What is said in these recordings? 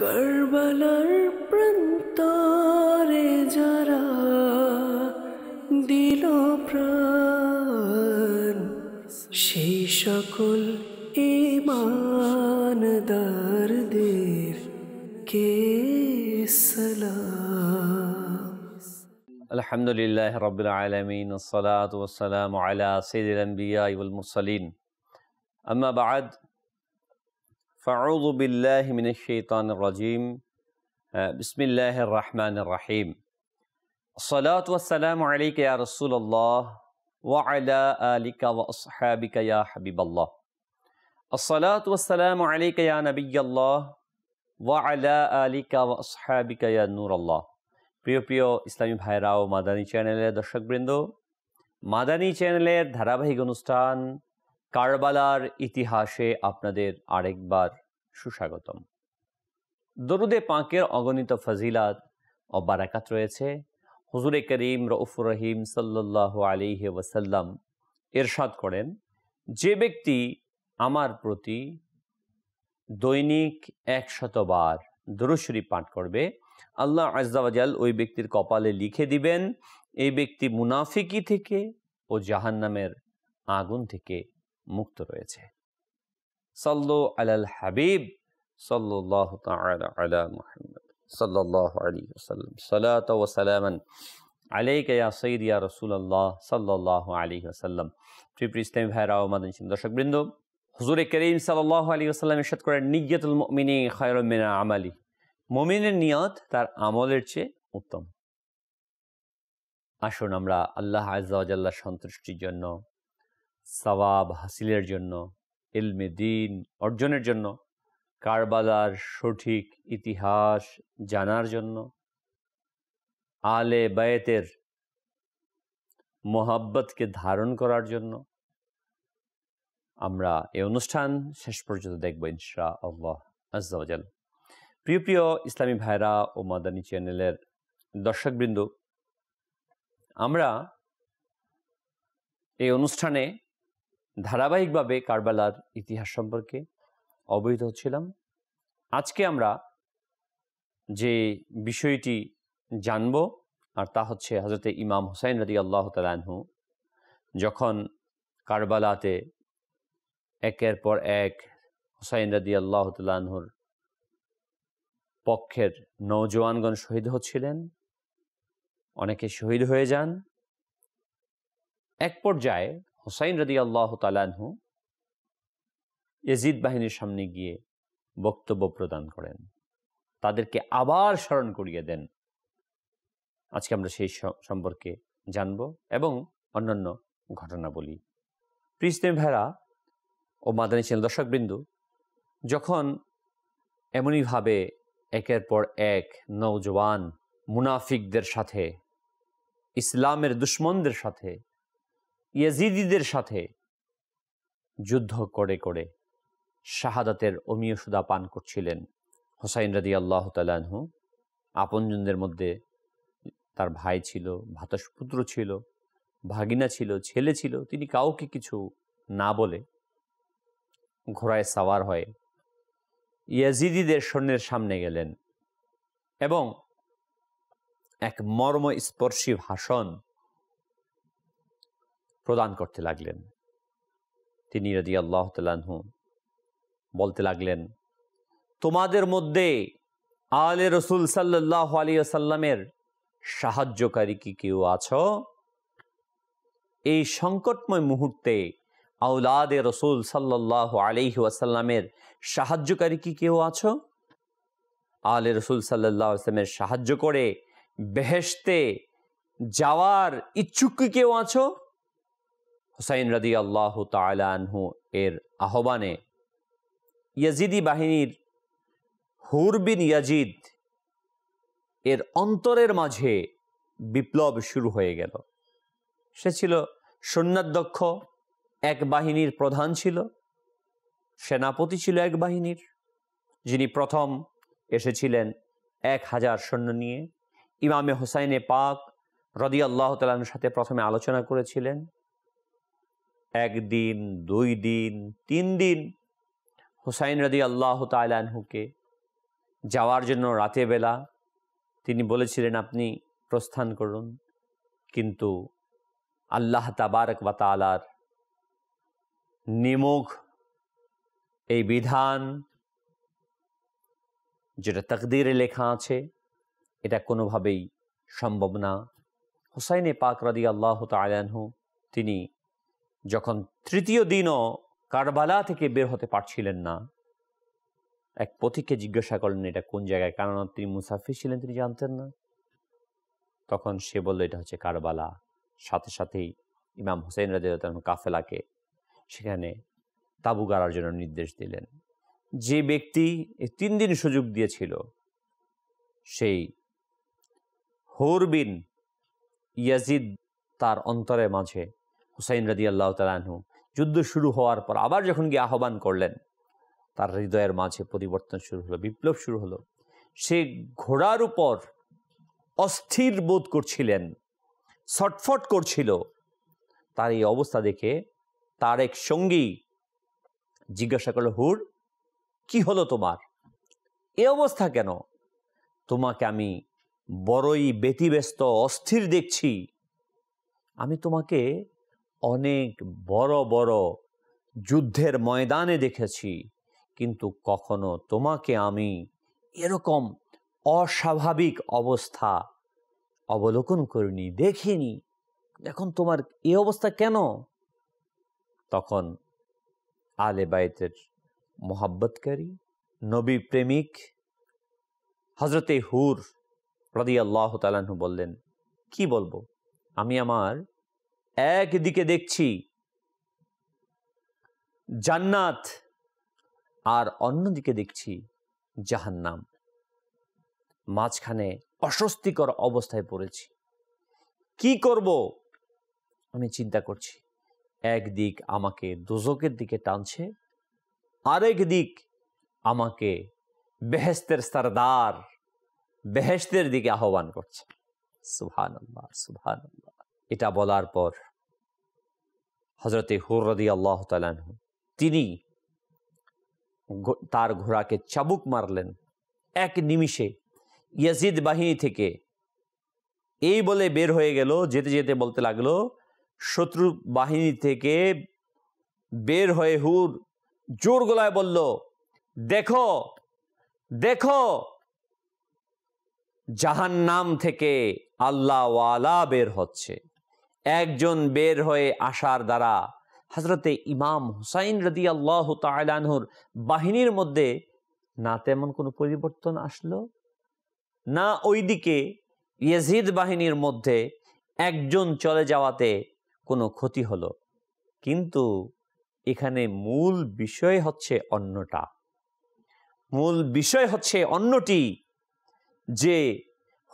কারবালার প্রান্তরে যারা দিল প্রাণ সেই সকল ইমানদারদের কে সালাম আলহামদুলিল্লাহ রবিল আলমিন সালাত ওসালাম আলা সঈদ আলম্বিয়া ইবুল মুসলিন আম্মা বাদ فاعوذ بالله من الشيطان الرجيم آه، بسم الله الرحمن الرحيم الصلاة والسلام عليك يا رسول الله وعلى آلك وأصحابك يا حبيب الله الصلاة والسلام عليك يا نبي الله وعلى آلك وأصحابك يا نور الله প্রিয় প্রিয় ইসলামী ভাইরা ও মাদানী চ্যানেলের দর্শকবৃন্দ মাদানী চ্যানেলের ধারাবাহিক অনুষ্ঠান কারবালার ইতিহাসে আপনাদের আরেকবার সুস্বাগতম দরুদে পাঁকের অগণিত ফজিলাত ও বারাকাত রয়েছে হুজুরে করিম রউফুর রহিম সাল্লাহ আলিহে ওয়াসাল্লাম এরশাদ করেন যে ব্যক্তি আমার প্রতি দৈনিক একশতবার দুরুশরী পাঠ করবে আল্লাহ আজাল ওই ব্যক্তির কপালে লিখে দিবেন এই ব্যক্তি মুনাফিকি থেকে ও জাহান্নামের আগুন থেকে মুক্ত রয়েছে সাল্লু আলাল হাবিব সাল্লাহ আলা মুহাম্মদ সাল্লাহ আলী ওসাল্লাম সালাত ওসালামন আলাইকা ইয়া সঈদ রসুল্লাহ সাল্লাহ আলী ওসাল্লাম ট্রিপুর ইসলামী ভাই রাও মাদন সিং দর্শকবৃন্দ হুজুরে করিম সাল্লাহ আলী ওসাল্লাম ইরশাদ করেন নিজ্ঞাতুল মমিনি খায়রমিনা আমালি মমিনের নিয়ত তার আমলের চেয়ে উত্তম আসুন আমরা আল্লাহ আজাল্লাহ সন্তুষ্টির জন্য সবাব হাসিলের জন্য এলমে দিন অর্জনের জন্য কারবালার সঠিক ইতিহাস জানার জন্য আলে বায়েতের মোহাব্বতকে ধারণ করার জন্য আমরা এই অনুষ্ঠান শেষ পর্যন্ত দেখব ইনশা আল্লাহ আজাল প্রিয় প্রিয় ইসলামী ভাইরা ও মাদানী চ্যানেলের দর্শকবৃন্দ আমরা এই অনুষ্ঠানে ধারাবাহিকভাবে কারবালার ইতিহাস সম্পর্কে অবহিত হচ্ছিলাম আজকে আমরা যে বিষয়টি জানব আর তা হচ্ছে হজরতে ইমাম হুসাইন রাজি আল্লাহ তালহু যখন কারবালাতে একের পর এক হুসাইন রাজি আল্লাহ তালহুর পক্ষের নৌজওয়ানগণ শহীদ হচ্ছিলেন অনেকে শহীদ হয়ে যান এক পর্যায়ে হোসাইন রদি আল্লাহ তালানহু এজিদ বাহিনীর সামনে গিয়ে বক্তব্য প্রদান করেন তাদেরকে আবার স্মরণ করিয়ে দেন আজকে আমরা সেই সম্পর্কে জানব এবং অন্যান্য বলি প্রিস্তেম ভেড়া ও মাদানী ছিলেন দর্শকবৃন্দ যখন এমনইভাবে একের পর এক নৌজওয়ান মুনাফিকদের সাথে ইসলামের দুশ্মনদের সাথে ইয়াজিদিদের সাথে যুদ্ধ করে করে শাহাদাতের অমীয় সুদা পান করছিলেন হোসাইন রাদি আল্লাহ তালাহু আপনজনদের মধ্যে তার ভাই ছিল পুত্র ছিল ভাগিনা ছিল ছেলে ছিল তিনি কাউকে কিছু না বলে ঘোড়ায় সাওয়ার হয়ে ইয়াজিদিদের সৈন্যের সামনে গেলেন এবং এক মর্মস্পর্শী ভাষণ প্রদান করতে লাগলেন তিনি রাজি আল্লাহ তালাহু বলতে লাগলেন তোমাদের মধ্যে আলে রসুল সাল্লাহ আলী আসাল্লামের সাহায্যকারী কি কেউ আছো এই সংকটময় মুহূর্তে আউলাদে রসুল সাল্লাহ আলিহি আসাল্লামের সাহায্যকারী কি কেউ আছো আলে রসুল সাল্লাহ আসলামের সাহায্য করে বেহেশতে যাওয়ার ইচ্ছুক কি কেউ আছো হোসাইন রাজি আল্লাহ তালানহু এর আহ্বানে ইয়াজিদি বাহিনীর হুরবিন ইয়াজিদ এর অন্তরের মাঝে বিপ্লব শুরু হয়ে গেল সে ছিল সৈন্যাধ্যক্ষ এক বাহিনীর প্রধান ছিল সেনাপতি ছিল এক বাহিনীর যিনি প্রথম এসেছিলেন এক হাজার সৈন্য নিয়ে ইমামে হোসাইনে পাক রদি আল্লাহ তালার সাথে প্রথমে আলোচনা করেছিলেন একদিন দুই দিন তিন দিন হুসাইন রাদি আল্লাহ তালাহুকে যাওয়ার জন্য রাতে বেলা তিনি বলেছিলেন আপনি প্রস্থান করুন কিন্তু আল্লাহ তাবারক বা তালার নিমুখ এই বিধান যেটা তকদিরে লেখা আছে এটা কোনোভাবেই সম্ভব না হুসাইনে পাক রাদি আল্লাহ তালাহু তিনি যখন তৃতীয় দিনও কারবালা থেকে বের হতে পারছিলেন না এক পথিককে জিজ্ঞাসা করলেন এটা কোন জায়গায় কারণ তিনি মুসাফির ছিলেন তিনি জানতেন না তখন সে বলল এটা হচ্ছে কারবালা সাথে সাথেই ইমাম হুসেন হোসেন তখন কাফেলাকে সেখানে তাবু গাড়ার জন্য নির্দেশ দিলেন যে ব্যক্তি তিন দিন সুযোগ দিয়েছিল সেই হোরবিন ইয়াজিদ তার অন্তরের মাঝে হুসাইন রাজি আল্লাহ তালাহু যুদ্ধ শুরু হওয়ার পর আবার যখন গিয়ে আহ্বান করলেন তার হৃদয়ের মাঝে পরিবর্তন শুরু হলো বিপ্লব শুরু হলো সে ঘোড়ার উপর অস্থির বোধ করছিলেন ছটফট করছিল তার এই অবস্থা দেখে তার এক সঙ্গী জিজ্ঞাসা করলো হুর কি হলো তোমার এ অবস্থা কেন তোমাকে আমি বড়ই ব্যতিব্যস্ত অস্থির দেখছি আমি তোমাকে অনেক বড় বড় যুদ্ধের ময়দানে দেখেছি কিন্তু কখনো তোমাকে আমি এরকম অস্বাভাবিক অবস্থা অবলোকন করিনি দেখিনি এখন তোমার এ অবস্থা কেন তখন আলে বাইতের মোহাব্বতকারী নবী প্রেমিক হজরতে হুর রদিয়াল্লাহ তালাহু বললেন কি বলবো আমি আমার একদিকে দেখছি জান্নাত আর অন্যদিকে দেখছি জাহান্নাম মাঝখানে অস্বস্তিকর অবস্থায় পড়েছি কি করব আমি চিন্তা করছি একদিক আমাকে দোজকের দিকে টানছে আরেক দিক আমাকে বেহেস্তের সরদার বেহেস্তের দিকে আহ্বান করছে সুভান আল্লাহ এটা বলার পর হজরতে হুরদি আল্লাহ তালান তিনি তার ঘোড়াকে চাবুক মারলেন এক নিমিষে ইয়াজিদ বাহিনী থেকে এই বলে বের হয়ে গেল যেতে যেতে বলতে লাগলো শত্রু বাহিনী থেকে বের হয়ে হুর জোর গলায় বলল দেখো দেখো জাহান নাম থেকে আল্লাহওয়ালা বের হচ্ছে একজন বের হয়ে আসার দ্বারা হজরতে ইমাম হুসাইন রদি আল্লাহ তালানহুর বাহিনীর মধ্যে না তেমন কোনো পরিবর্তন আসলো না ওইদিকে ইয়াজিদ বাহিনীর মধ্যে একজন চলে যাওয়াতে কোনো ক্ষতি হলো কিন্তু এখানে মূল বিষয় হচ্ছে অন্যটা মূল বিষয় হচ্ছে অন্যটি যে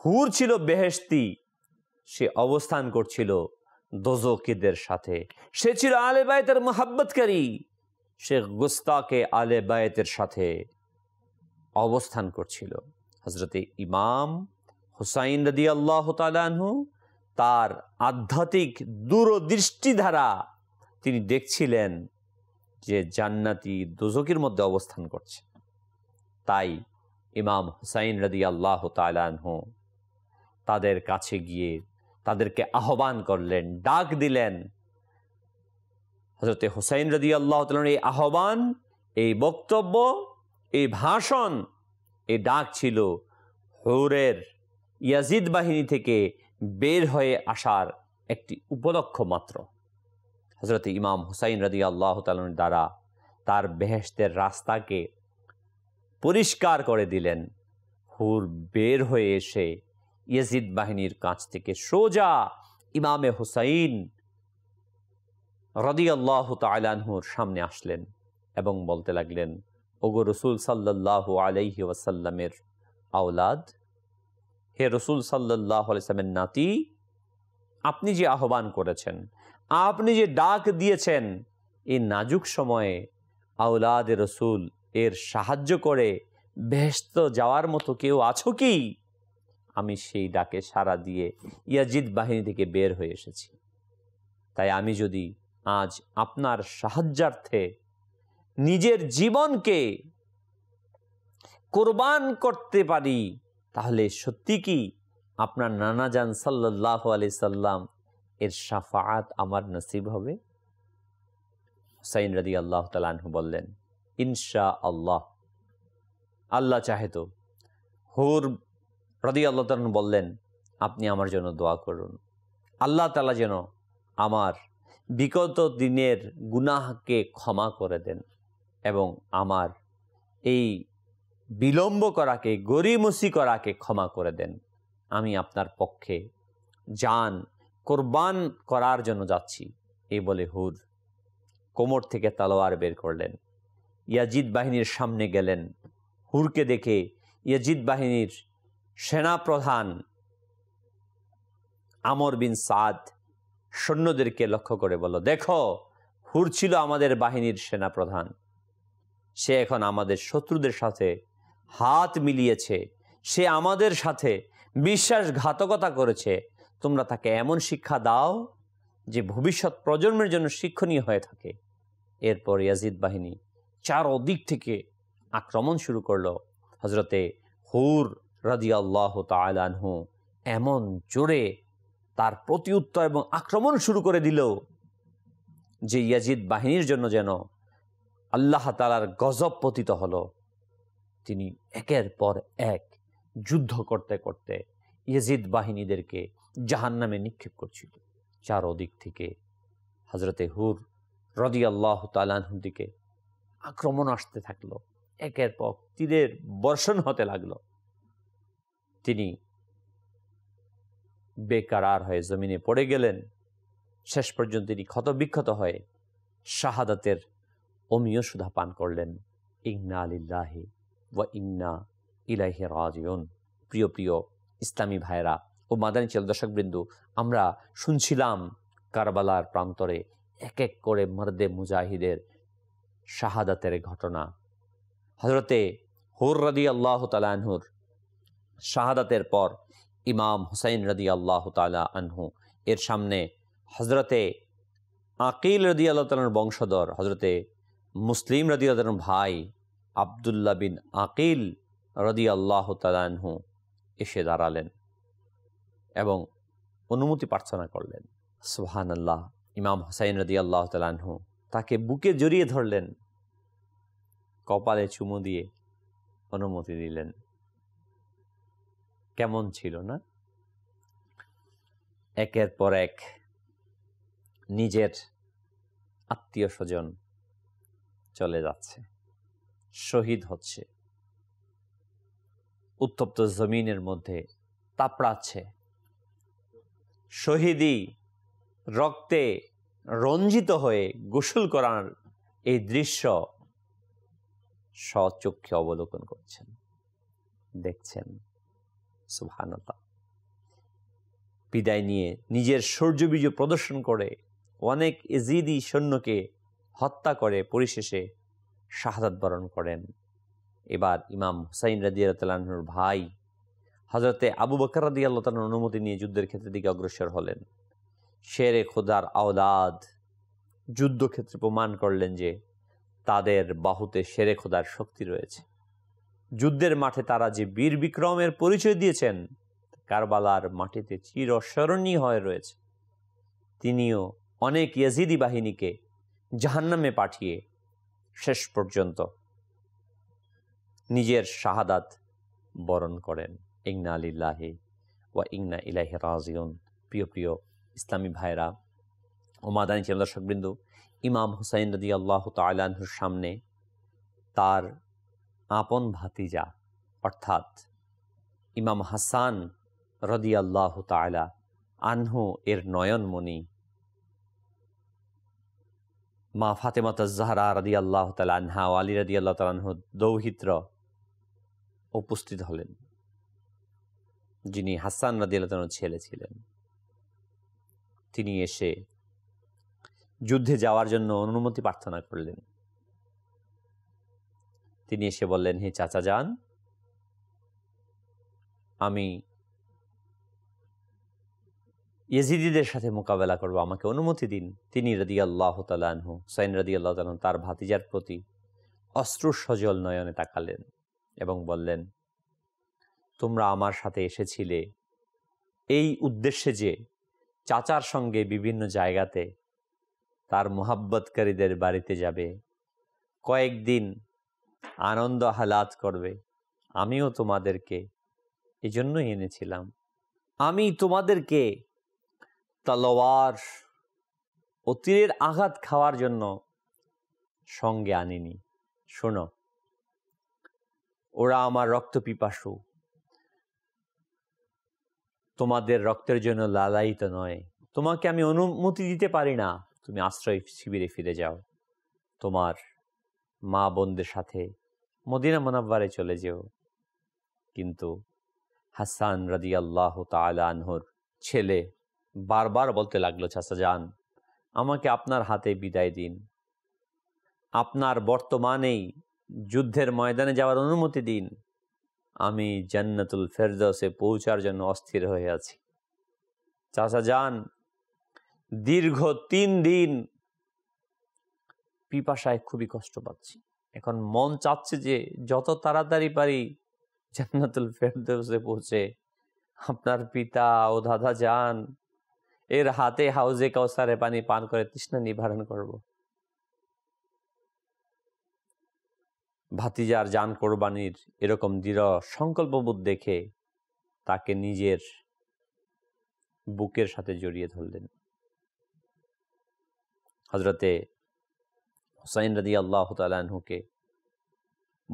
হুর ছিল বেহেস্তি সে অবস্থান করছিল দোজকিদের সাথে সে ছিল আলে বায়তের মোহাব্বতকারী সে গুস্তাকে আলে বায়তের সাথে অবস্থান করছিল হজরতে ইমাম হুসাইন রদি আল্লাহ তালু তার আধ্যাত্মিক দূরদৃষ্টি দ্বারা তিনি দেখছিলেন যে জান্নাতি দুজকির মধ্যে অবস্থান করছে তাই ইমাম হুসাইন রদি আল্লাহ তালাহু তাদের কাছে গিয়ে তাদেরকে আহ্বান করলেন ডাক দিলেন হজরতে হুসাইন রদি আল্লাহ এই আহ্বান এই বক্তব্য এই ভাষণ এই ডাক ছিল হৌরের ইয়াজিদ বাহিনী থেকে বের হয়ে আসার একটি উপলক্ষ মাত্র হজরত ইমাম হুসাইন রদি আল্লাহ তালনের দ্বারা তার বেহেস্তের রাস্তাকে পরিষ্কার করে দিলেন হুর বের হয়ে এসে ইয়েজিদ বাহিনীর কাছ থেকে সোজা ইমামে হুসাইন রদিয়াল্লাহ তাইলানহুর সামনে আসলেন এবং বলতে লাগলেন ওগো রসুল সাল্লাহ আলাইহি ওয়াসাল্লামের আওলাদ হে রসুল সাল্লাহ আলাইসালামের নাতি আপনি যে আহ্বান করেছেন আপনি যে ডাক দিয়েছেন এই নাজুক সময়ে আওলাদ রসুল এর সাহায্য করে বেহস্ত যাওয়ার মতো কেউ আছো কি আমি সেই ডাকে সাড়া দিয়ে ইয়াজিদ বাহিনী থেকে বের হয়ে এসেছি তাই আমি যদি আজ আপনার সাহায্যার্থে নিজের জীবনকে কোরবান করতে পারি তাহলে সত্যি কি আপনার নানাজান সাল্লাহ আলি সাল্লাম এর সাফাত আমার নসিব হবে হুসাইন রাদি আল্লাহ তালু বললেন ইনশা আল্লাহ আল্লাহ চাহে তো হুর রদি আল্লাহ তালন বললেন আপনি আমার জন্য দোয়া করুন আল্লাহ তালা যেন আমার বিগত দিনের গুনাহকে ক্ষমা করে দেন এবং আমার এই বিলম্ব করাকে গরিমসি করাকে ক্ষমা করে দেন আমি আপনার পক্ষে যান কোরবান করার জন্য যাচ্ছি এ বলে হুর কোমর থেকে তালোয়ার বের করলেন ইয়াজিদ বাহিনীর সামনে গেলেন হুরকে দেখে ইয়াজিদ বাহিনীর সেনাপ্রধান আমর বিন সাদ সৈন্যদেরকে লক্ষ্য করে বলল দেখো হুর ছিল আমাদের বাহিনীর সেনাপ্রধান সে এখন আমাদের শত্রুদের সাথে হাত মিলিয়েছে সে আমাদের সাথে বিশ্বাসঘাতকতা করেছে তোমরা তাকে এমন শিক্ষা দাও যে ভবিষ্যৎ প্রজন্মের জন্য শিক্ষণীয় হয়ে থাকে এরপর ইয়াজিদ বাহিনী চার দিক থেকে আক্রমণ শুরু করলো হজরতে হুর রাজিয়াল্লাহ আল্লাহ এমন জোরে তার প্রতিউত্তর এবং আক্রমণ শুরু করে দিল যে ইয়াজিদ বাহিনীর জন্য যেন আল্লাহ তালার গজব পতিত হল তিনি একের পর এক যুদ্ধ করতে করতে ইয়াজিদ বাহিনীদেরকে জাহান নামে নিক্ষেপ করছিল চারোদিক থেকে হজরতে হুর রদি আল্লাহ তালানহুর দিকে আক্রমণ আসতে থাকলো একের পর তীরের বর্ষণ হতে লাগলো তিনি বেকারার হয়ে জমিনে পড়ে গেলেন শেষ পর্যন্ত তিনি ক্ষতবিক্ষত হয়ে শাহাদাতের অমীয় সুধা পান করলেন ইন্না আলিল্লাহে ওয়া ইন্না ইলাহে রাজিউন প্রিয় প্রিয় ইসলামী ভাইরা ও মাদানী চেল দর্শকবৃন্দু আমরা শুনছিলাম কারবালার প্রান্তরে এক এক করে মর্দে মুজাহিদের শাহাদাতের ঘটনা হজরতে হুর রদি আল্লাহ তালাহুর শাহাদাতের পর ইমাম হুসাইন রদি আল্লাহ তালা আনহু এর সামনে হজরতে আকিল রদি আল্লাহ তালার বংশধর হজরতে মুসলিম রদি আল্লাহ ভাই আবদুল্লা বিন আকিল রদি আল্লাহ তালাহু এসে দাঁড়ালেন এবং অনুমতি প্রার্থনা করলেন সুহান আল্লাহ ইমাম হুসাইন রদি আল্লাহ তালাহু তাকে বুকে জড়িয়ে ধরলেন কপালে চুমু দিয়ে অনুমতি দিলেন কেমন ছিল না একের পর এক নিজের আত্মীয় স্বজন চলে যাচ্ছে শহীদ হচ্ছে উত্তপ্ত জমিনের মধ্যে তাপড়াচ্ছে শহীদই রক্তে রঞ্জিত হয়ে গোসল করার এই দৃশ্য স্বচক্ষে অবলোকন করছেন দেখছেন সুবহানাল্লাহ বিদায় নিয়ে নিজের শৌর্যবীর্য প্রদর্শন করে অনেক এজিদি সৈন্যকে হত্যা করে পরিশেষে শাহাদাত বরণ করেন এবার ইমাম হুসাইন রাজিয়ালতালাহুর ভাই হজরতে আবু বকর রাদি আল্লাহ অনুমতি নিয়ে যুদ্ধের ক্ষেত্রে দিকে অগ্রসর হলেন শেরে খোদার আওলাদ যুদ্ধক্ষেত্রে প্রমাণ করলেন যে তাদের বাহুতে শেরে খোদার শক্তি রয়েছে যুদ্ধের মাঠে তারা যে বীর বিক্রমের পরিচয় দিয়েছেন কারবালার মাটিতে চিরস্মরণীয় হয়ে রয়েছে তিনিও অনেক ইয়াজিদি বাহিনীকে জাহান্নামে পাঠিয়ে শেষ পর্যন্ত নিজের শাহাদাত বরণ করেন ইংনা আলিল্লাহে ওয়া ইংনা ইলাহে রাজিউন প্রিয় প্রিয় ইসলামী ভাইরা ও মাদানী ছিল দর্শকবৃন্দু ইমাম হুসাইন রদি আল্লাহ তালাহুর সামনে তার আপন ভাতিজা অর্থাৎ ইমাম হাসান রদিয়াল্লাহ তালা আনহু এর নয়নমণি মা ফাতেমা তাজহারা রাদি আল্লাহ তালানহা ও আলী রাদি আল্লাহ দৌহিত্র উপস্থিত হলেন যিনি হাসান রাদি আল্লাহ ছেলে ছিলেন তিনি এসে যুদ্ধে যাওয়ার জন্য অনুমতি প্রার্থনা করলেন তিনি এসে বললেন হে চাচা যান আমি ইয়েজিদিদের সাথে মোকাবেলা করব আমাকে অনুমতি দিন তিনি রদি আল্লাহ তালাহু সাইন রদি আল্লাহ তালহ তার ভাতিজার প্রতি অস্ত্র সজল নয়নে তাকালেন এবং বললেন তোমরা আমার সাথে এসেছিলে এই উদ্দেশ্যে যে চাচার সঙ্গে বিভিন্ন জায়গাতে তার মোহাব্বতকারীদের বাড়িতে যাবে কয়েকদিন আনন্দ হালাত করবে আমিও তোমাদেরকে এজন্যই এনেছিলাম আমি তোমাদেরকে তলোয়ার ও তীরের আঘাত খাওয়ার জন্য সঙ্গে আনিনি শোনো ওরা আমার রক্ত পিপাসু তোমাদের রক্তের জন্য লালায়িত নয় তোমাকে আমি অনুমতি দিতে পারি না তুমি আশ্রয় শিবিরে ফিরে যাও তোমার মা বোনদের সাথে মদিনা মনাব্বারে চলে যেও কিন্তু হাসান রাজি আল্লাহ আনহর ছেলে বারবার বলতে লাগলো চাষা যান আমাকে আপনার হাতে বিদায় দিন আপনার বর্তমানেই যুদ্ধের ময়দানে যাওয়ার অনুমতি দিন আমি জান্নাতুল ফেরদৌসে পৌঁছার জন্য অস্থির হয়ে আছি চাষা যান দীর্ঘ তিন দিন পিপাসায় খুবই কষ্ট পাচ্ছি এখন মন চাচ্ছে যে যত তাড়াতাড়ি পারি জান্নাতুল ফেরদৌসে পৌঁছে আপনার পিতা ও দাদা যান এর হাতে হাউজে কাউসারে পানি পান করে তৃষ্ণা নিবারণ করব ভাতিজার যান কোরবানির এরকম দৃঢ় সংকল্পবোধ দেখে তাকে নিজের বুকের সাথে জড়িয়ে ধরলেন হজরতে হুসাইন রাজি আল্লাহ তালুকে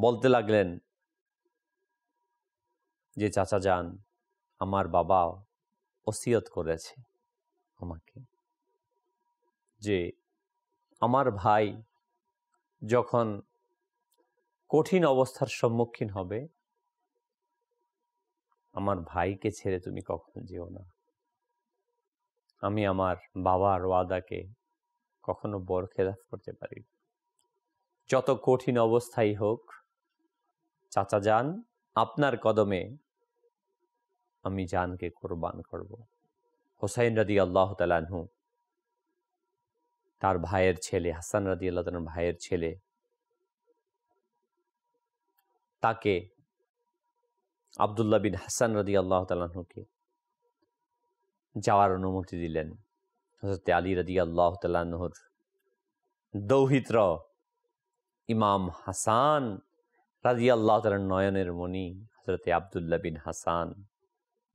বলতে লাগলেন যে চাচা যান আমার বাবা ওসিয়ত করেছে আমাকে যে আমার ভাই যখন কঠিন অবস্থার সম্মুখীন হবে আমার ভাইকে ছেড়ে তুমি কখনো যেও না আমি আমার বাবার ওয়াদাকে কখনো খেলাফ করতে পারি যত কঠিন অবস্থাই হোক চাচা যান আপনার কদমে আমি জানকে কোরবান করব হোসাইন রাদি আল্লাহ তালানহু তার ভাইয়ের ছেলে হাসান রাদি আল্লাহ ভাইয়ের ছেলে তাকে আবদুল্লাহ বিন হাসান রাদি আল্লাহ তালাহুকে যাওয়ার অনুমতি দিলেন হজরত আলী রাদি আল্লাহ তালাহুর দৌহিত্র ইমাম হাসান রাজিয়াল্লাহ তাল নয়নের মণি হজরতে আবদুল্লা বিন হাসান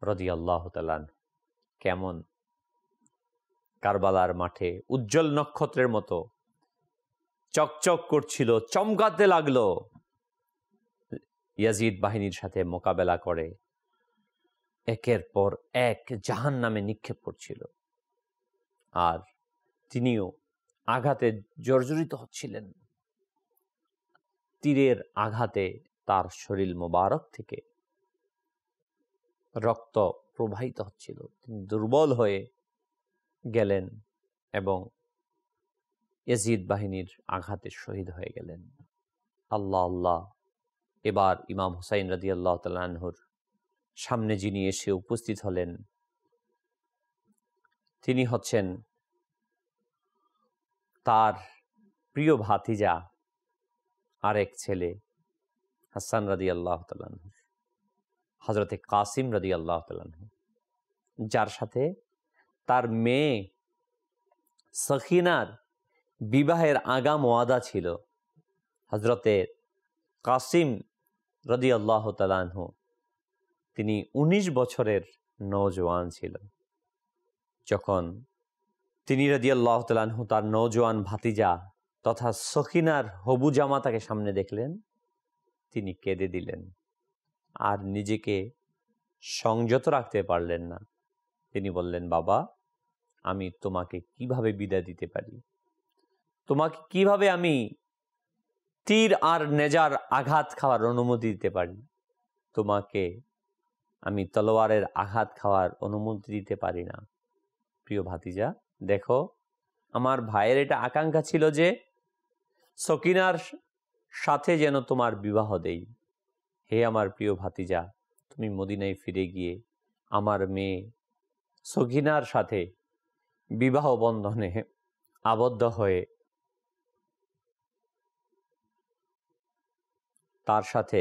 রাজিয়াল্লাহ তালান কেমন কারবালার মাঠে উজ্জ্বল নক্ষত্রের মতো চকচক করছিল চমকাতে লাগলো ইয়াজিদ বাহিনীর সাথে মোকাবেলা করে একের পর এক জাহান নামে নিক্ষেপ করছিল আর তিনিও আঘাতে জর্জরিত হচ্ছিলেন তীরের আঘাতে তার শরীর মোবারক থেকে রক্ত প্রবাহিত হচ্ছিল তিনি দুর্বল হয়ে গেলেন এবং এজিদ বাহিনীর আঘাতে শহীদ হয়ে গেলেন আল্লাহ আল্লাহ এবার ইমাম হুসাইন রাজি আল্লাহ তালাহুর সামনে যিনি এসে উপস্থিত হলেন তিনি হচ্ছেন তার প্রিয় ভাতিজা আরেক ছেলে হাসান রাজি আল্লাহ তালু হজরতে কাসিম রাজি আল্লাহ তালু যার সাথে তার মেয়ে সখিনার বিবাহের আগাম ওয়াদা ছিল হজরতে কাসিম রদি আল্লাহ তালাহ তিনি উনিশ বছরের নজওয়ান ছিল যখন তিনি রদি আল্লাহ তালাহ তার নজওয়ান ভাতিজা তথা সখিনার হবু জামাতাকে সামনে দেখলেন তিনি কেঁদে দিলেন আর নিজেকে সংযত রাখতে পারলেন না তিনি বললেন বাবা আমি তোমাকে কিভাবে বিদায় দিতে পারি তোমাকে কিভাবে আমি তীর আর নেজার আঘাত খাওয়ার অনুমতি দিতে পারি তোমাকে আমি তলোয়ারের আঘাত খাওয়ার অনুমতি দিতে পারি না প্রিয় ভাতিজা দেখো আমার ভাইয়ের এটা আকাঙ্ক্ষা ছিল যে সকিনার সাথে যেন তোমার বিবাহ দেই হে আমার প্রিয় ভাতিজা তুমি মদিনায় ফিরে গিয়ে আমার মেয়ে সকিনার সাথে বিবাহ বন্ধনে আবদ্ধ হয়ে তার সাথে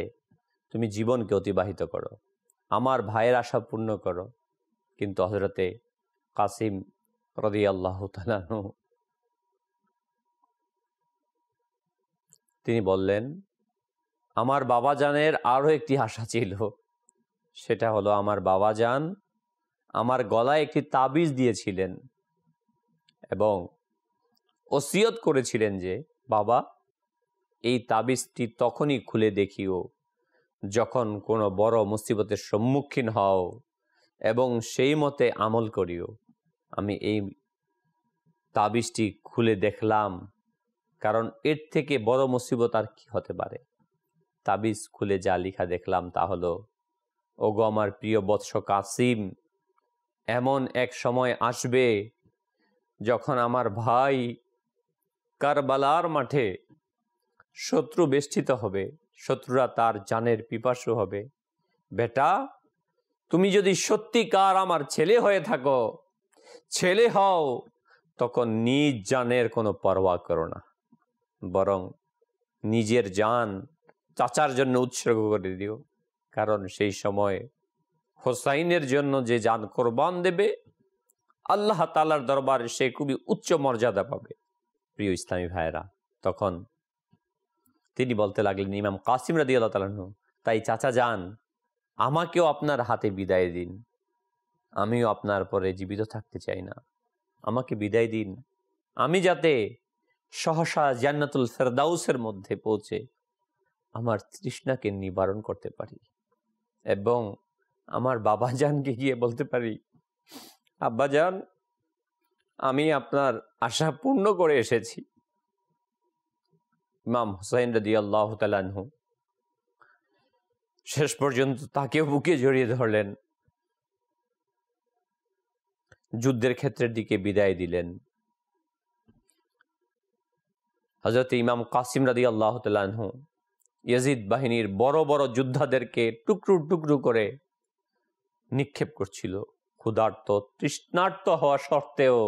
তুমি জীবনকে অতিবাহিত করো আমার ভাইয়ের আশা পূর্ণ করো কিন্তু হজরতে কাসিম রদি আল্লাহ তিনি বললেন আমার বাবাজানের আরও একটি আশা ছিল সেটা হলো আমার বাবাজান আমার গলায় একটি তাবিজ দিয়েছিলেন এবং ওসিয়ত করেছিলেন যে বাবা এই তাবিজটি তখনই খুলে দেখিও যখন কোনো বড় মুসিবতের সম্মুখীন হও এবং সেই মতে আমল করিও আমি এই তাবিজটি খুলে দেখলাম কারণ এর থেকে বড় মুসিবত আর কি হতে পারে তাবিজ খুলে যা লিখা দেখলাম তা হলো ওগো আমার প্রিয় বৎস কাসিম এমন এক সময় আসবে যখন আমার ভাই কারবালার মাঠে শত্রু বেষ্টিত হবে শত্রুরা তার জানের পিপাসু হবে বেটা তুমি যদি সত্যিকার আমার ছেলে হয়ে থাকো ছেলে হও তখন নিজ জানের কোনো পরোয়া করো না বরং নিজের যান চাচার জন্য উৎসর্গ করে দিও কারণ সেই সময় হোসাইনের জন্য যে যান কোরবান দেবে আল্লাহ তালার দরবারে সে খুবই উচ্চ মর্যাদা পাবে প্রিয় ইসলামী ভাইরা তখন তিনি বলতে লাগলেন ইমাম কাসিম রাদি আল্লাহ তাই চাচা যান আমাকেও আপনার হাতে বিদায় দিন আমিও আপনার পরে জীবিত থাকতে চাই না আমাকে বিদায় দিন আমি যাতে সহসা জান্নাতুল ফেরদাউসের মধ্যে পৌঁছে আমার তৃষ্ণাকে নিবারণ করতে পারি এবং আমার বাবা জানকে গিয়ে বলতে পারি আব্বা জান আমি আপনার আশা পূর্ণ করে এসেছি ইমাম হুসাইন রদি আল্লাহ তালু শেষ পর্যন্ত তাকেও বুকে জড়িয়ে ধরলেন যুদ্ধের ক্ষেত্রের দিকে বিদায় দিলেন হজরত ইমাম কাসিম রাদি আল্লাহ তালাহু ইয়াজিদ বাহিনীর বড় বড় যোদ্ধাদেরকে টুকরু টুকরু করে নিক্ষেপ করছিল ক্ষুধার্ত তৃষ্ণার্ত হওয়া সত্ত্বেও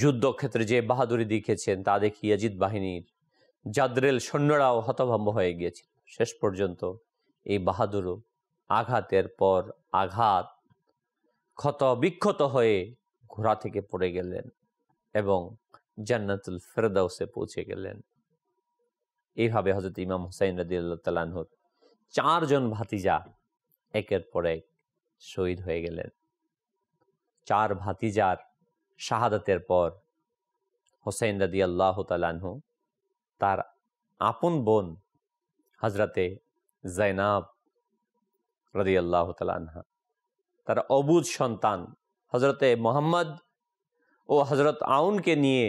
যুদ্ধক্ষেত্রে যে বাহাদুরি দেখিয়েছেন তা দেখি ইয়াজিদ বাহিনীর জাদ্রেল সৈন্যরাও হতভম্ব হয়ে গিয়েছিল শেষ পর্যন্ত এই বাহাদুরও আঘাতের পর আঘাত ক্ষত বিক্ষত হয়ে ঘোড়া থেকে পড়ে গেলেন এবং জান্নাতুল ফেরদাউসে পৌঁছে গেলেন এইভাবে হজরত ইমাম হুসাইন রাজি আল্লাহ তালানহুর চারজন ভাতিজা একের পর এক শহীদ হয়ে গেলেন চার ভাতিজার শাহাদাতের পর হোসেন রাদি আল্লাহ তালানহু তার আপন বোন হজরতে জৈনাব রদি আল্লাহ তালানহা তার অবুজ সন্তান হজরতে মোহাম্মদ ও হজরত আউনকে নিয়ে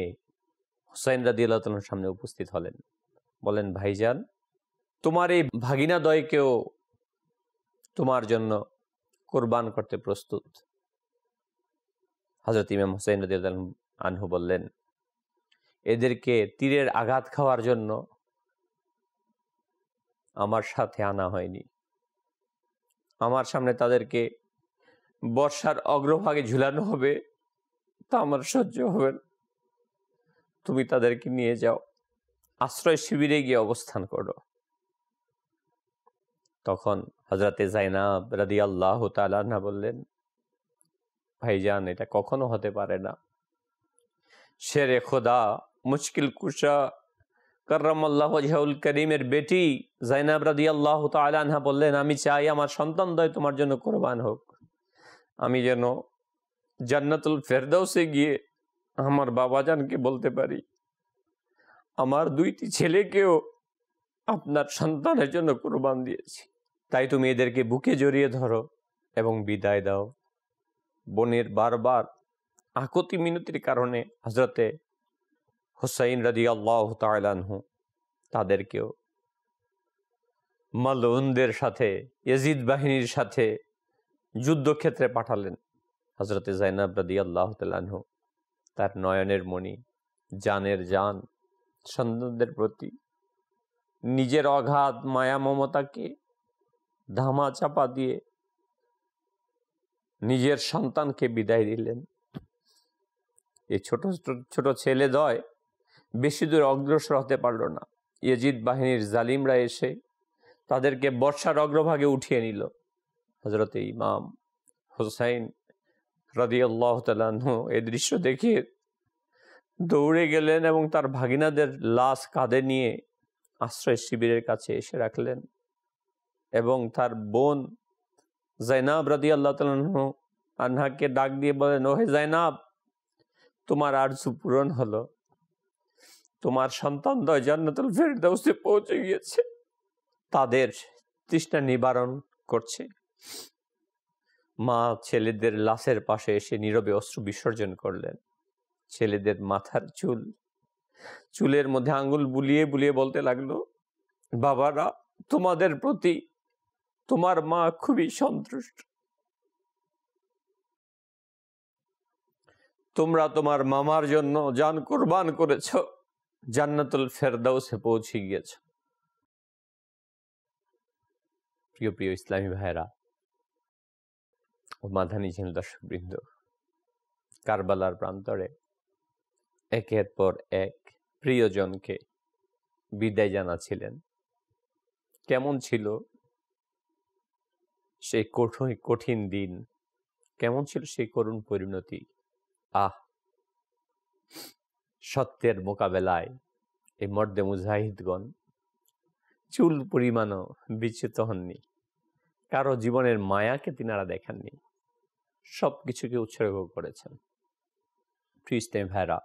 হুসাইন রাদি আল্লাহতালার সামনে উপস্থিত হলেন বলেন ভাইজান তোমার এই ভাগিনাদয়কেও তোমার জন্য কোরবান করতে প্রস্তুত হজরত ইমাম হুসাইন রাদি আনহু বললেন এদেরকে তীরের আঘাত খাওয়ার জন্য আমার সাথে আনা হয়নি আমার সামনে তাদেরকে বর্ষার অগ্রভাগে ঝুলানো হবে তা আমার সহ্য হবে না তুমি তাদেরকে নিয়ে যাও আশ্রয় শিবিরে গিয়ে অবস্থান করো তখন হজরতে জাইনাব রাদি আল্লাহ তালানা বললেন ভাইজান এটা কখনো হতে পারে না শেরে খোদা মুশকিল কুশা করমল্লাহ জিহাউল করিমের বেটি জাইনাব রাদি আল্লাহ তালানহা বললেন আমি চাই আমার সন্তান দয় তোমার জন্য কোরবান হোক আমি যেন জান্নাতুল ফেরদাউসে গিয়ে আমার বাবাজানকে বলতে পারি আমার দুইটি ছেলেকেও আপনার সন্তানের জন্য কোরবান দিয়েছি তাই তুমি এদেরকে বুকে জড়িয়ে ধরো এবং বিদায় দাও বোনের বারবার আকতি মিনতির কারণে হজরতে হুসাইন রাজি আল্লাহ তালানহু তাদেরকেও মালুনদের সাথে এজিদ বাহিনীর সাথে যুদ্ধক্ষেত্রে পাঠালেন হজরতে জাইনাব রাদি আল্লাহ তালাহ তার নয়নের মণি জানের জান সন্তানদের প্রতি নিজের অগাধ মায়া মমতাকে ধামা চাপা দিয়ে নিজের সন্তানকে বিদায় দিলেন এই ছোট ছোট ছেলে দয় বেশি দূর অগ্রসর হতে পারল না ইয়েজিদ বাহিনীর জালিমরা এসে তাদেরকে বর্ষার অগ্রভাগে উঠিয়ে নিল হজরত ইমাম হোসাইন রাদি তালাহ এই দৃশ্য দেখে দৌড়ে গেলেন এবং তার ভাগিনাদের লাশ কাঁধে নিয়ে আশ্রয় শিবিরের কাছে এসে রাখলেন এবং তার বোন জাইনাব রাদি আল্লাহ তালাহ আনহাকে ডাক দিয়ে বলেন ওহে জাইনাব তোমার আর পূরণ হলো তোমার সন্তানদ্বয় জান্নাতুল ফেরদাউসে পৌঁছে গিয়েছে তাদের তৃষ্ণা নিবারণ করছে মা ছেলেদের লাশের পাশে এসে নীরবে অস্ত্র বিসর্জন করলেন ছেলেদের মাথার চুল চুলের মধ্যে আঙ্গুল বুলিয়ে বুলিয়ে বলতে লাগলো বাবারা তোমাদের প্রতি তোমার মা খুবই সন্তুষ্ট তোমরা তোমার মামার জন্য যান কোরবান করেছ জান্নাতুল ফেরদাউসে পৌঁছে গিয়েছ প্রিয় প্রিয় ইসলামী ভাইরা ও মাধানী দর্শক বৃন্দ কারবালার প্রান্তরে একের পর এক প্রিয়জনকে বিদায় জানাছিলেন কেমন ছিল সেই কঠিন কঠিন দিন কেমন ছিল সেই করুণ পরিণতি আহ সত্যের মোকাবেলায় এই মর্দে মুজাহিদগণ চুল পরিমাণও বিচ্যুত হননি কারো জীবনের মায়াকে তিনারা দেখাননি সব কিছুকে উৎসর্গ করেছেন প্রিস্তেম ভাইরা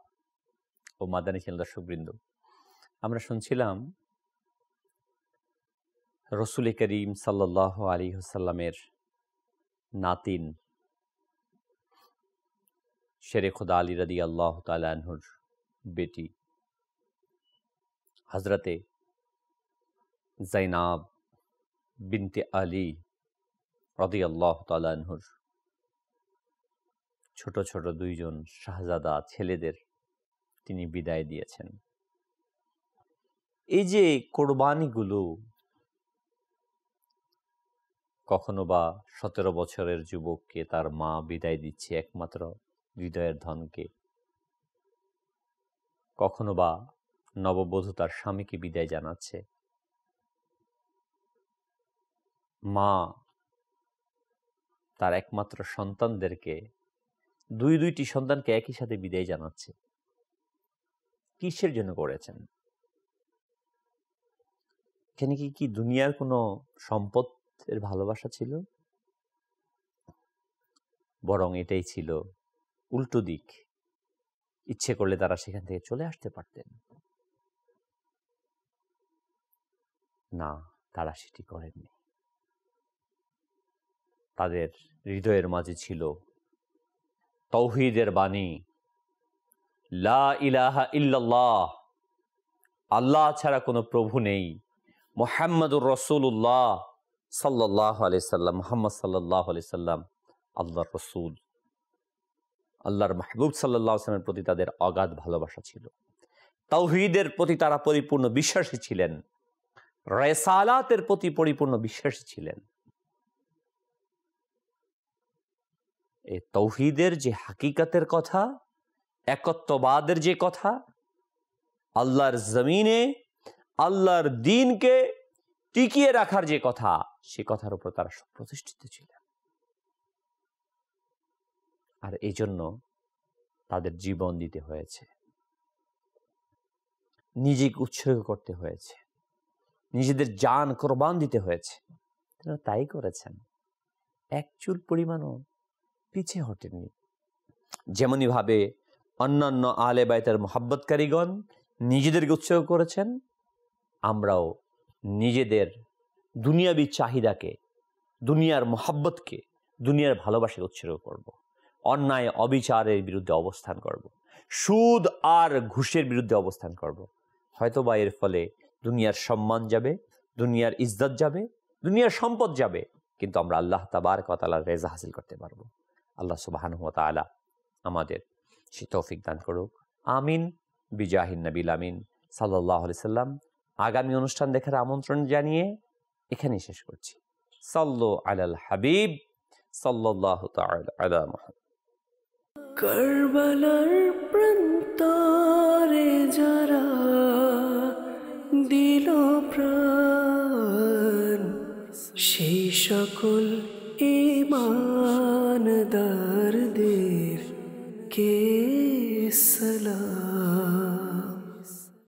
ও মাদানি খেল দর্শকবৃন্দ আমরা শুনছিলাম রসুল করিম সাল্লাহ আলী হাসাল্লামের নাতিন শেরে খোদা আলী রাদি আল্লাহ তালহুর বেটি হজরতে জাইনাব বিনতে আলী রদি আল্লাহ তালহুর ছোট ছোট দুইজন শাহজাদা ছেলেদের তিনি বিদায় দিয়েছেন এই যে কোরবানিগুলো কখনো বা সতেরো বছরের যুবককে তার মা বিদায় দিচ্ছে একমাত্র হৃদয়ের ধনকে কখনো বা নববধূ তার স্বামীকে বিদায় জানাচ্ছে মা তার একমাত্র সন্তানদেরকে দুই দুইটি সন্তানকে একই সাথে বিদায় জানাচ্ছে কিসের জন্য করেছেন এখানে কি কি দুনিয়ার কোনো সম্পদের ভালোবাসা ছিল বরং এটাই ছিল উল্টো দিক ইচ্ছে করলে তারা সেখান থেকে চলে আসতে পারতেন না তারা সেটি করেননি তাদের হৃদয়ের মাঝে ছিল তৌহিদের বাণী লা ইলাহা ইল্লাল্লাহ আল্লাহ ছাড়া কোনো প্রভু নেই মোহাম্মদুর রসুল্লাহ সাল্লাহ আলি সাল্লাম মোহাম্মদ সাল্লাহ আলি সাল্লাম আল্লাহর রসুল আল্লাহর মাহবুব সাল্লাহ সাল্লামের প্রতি তাদের অগাধ ভালোবাসা ছিল তৌহিদের প্রতি তারা পরিপূর্ণ বিশ্বাসী ছিলেন রেসালাতের প্রতি পরিপূর্ণ বিশ্বাসী ছিলেন এ তৌহিদের যে হাকিকাতের কথা একত্ববাদের যে কথা আল্লাহর জমিনে আল্লাহর দিনকে টিকিয়ে রাখার যে কথা সে কথার উপর তারা প্রতিষ্ঠিত ছিল আর এই জন্য তাদের জীবন দিতে হয়েছে নিজেকে উৎসর্গ করতে হয়েছে নিজেদের যান কোরবান দিতে হয়েছে তাই করেছেন একচুর পরিমাণও পিছিয়ে হটেননি যেমনইভাবে অন্যান্য আলে বাইতের মোহাব্বতকারীগণ নিজেদেরকে উৎসর্গ করেছেন আমরাও নিজেদের দুনিয়াবি চাহিদাকে দুনিয়ার মোহাব্বতকে দুনিয়ার ভালোবাসাকে উৎসর্গ করব। অন্যায় অবিচারের বিরুদ্ধে অবস্থান করব। সুদ আর ঘুষের বিরুদ্ধে অবস্থান করব। হয়তো বা এর ফলে দুনিয়ার সম্মান যাবে দুনিয়ার ইজ্জত যাবে দুনিয়ার সম্পদ যাবে কিন্তু আমরা আল্লাহ তাবার কতালার রেজা হাসিল করতে পারবো আল্লাহ সুবাহানুমত আলা আমাদের সে তৌফিক দান করুক আমিন বিজাহিন নবীল আমিন সাল্লাহ সাল্লাম আগামী অনুষ্ঠান দেখার আমন্ত্রণ জানিয়ে এখানেই শেষ করছি সাল্লু আলাল হাবিব সাল্লাহ আলা মোহাম্মদ রে যারা দিল প্রাণ সেই সকল ईमानदार देर के सलाम